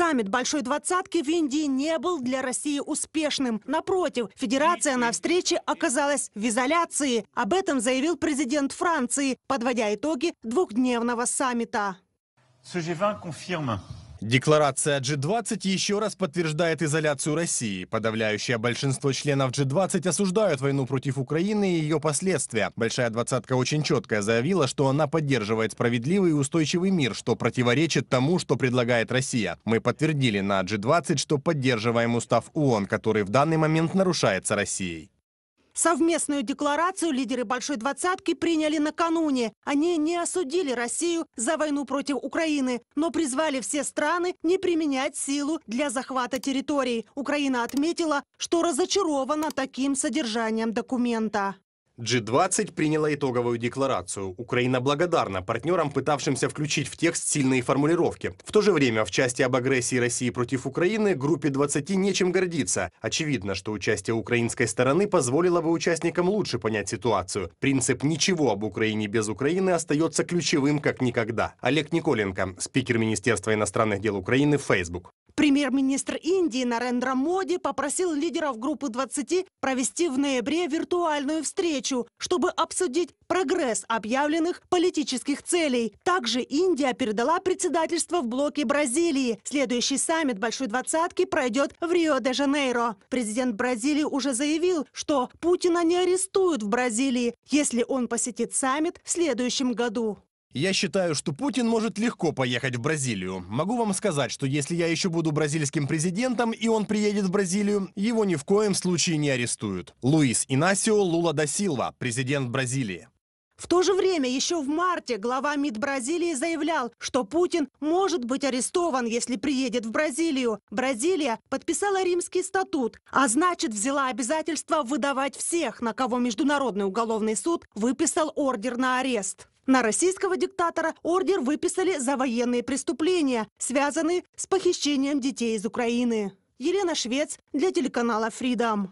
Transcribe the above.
Саммит Большой Двадцатки в Индии не был для России успешным. Напротив, Федерация на встрече оказалась в изоляции. Об этом заявил президент Франции, подводя итоги двухдневного саммита. Декларация G20 еще раз подтверждает изоляцию России. Подавляющее большинство членов G20 осуждают войну против Украины и ее последствия. Большая двадцатка очень четко заявила, что она поддерживает справедливый и устойчивый мир, что противоречит тому, что предлагает Россия. Мы подтвердили на G20, что поддерживаем устав ООН, который в данный момент нарушается Россией. Совместную декларацию лидеры «Большой двадцатки» приняли накануне. Они не осудили Россию за войну против Украины, но призвали все страны не применять силу для захвата территорий. Украина отметила, что разочарована таким содержанием документа. G20 приняла итоговую декларацию. Украина благодарна партнерам, пытавшимся включить в текст сильные формулировки. В то же время в части об агрессии России против Украины группе 20 нечем гордиться. Очевидно, что участие украинской стороны позволило бы участникам лучше понять ситуацию. Принцип «ничего об Украине без Украины» остается ключевым как никогда. Олег Николенко, спикер Министерства иностранных дел Украины, Facebook. Премьер-министр Индии Нарендра Моди попросил лидеров группы 20 провести в ноябре виртуальную встречу встречу, чтобы обсудить прогресс объявленных политических целей. Также Индия передала председательство в блоке Бразилии. Следующий саммит «Большой двадцатки» пройдет в Рио-де-Жанейро. Президент Бразилии уже заявил, что Путина не арестуют в Бразилии, если он посетит саммит в следующем году. Я считаю, что Путин может легко поехать в Бразилию. Могу вам сказать, что если я еще буду бразильским президентом, и он приедет в Бразилию, его ни в коем случае не арестуют. Луис Инасио Лула да Силва, президент Бразилии. В то же время еще в марте глава МИД Бразилии заявлял, что Путин может быть арестован, если приедет в Бразилию. Бразилия подписала римский статут, а значит взяла обязательство выдавать всех, на кого Международный уголовный суд выписал ордер на арест. На российского диктатора ордер выписали за военные преступления, связанные с похищением детей из Украины. Елена Швец для телеканала Freedom.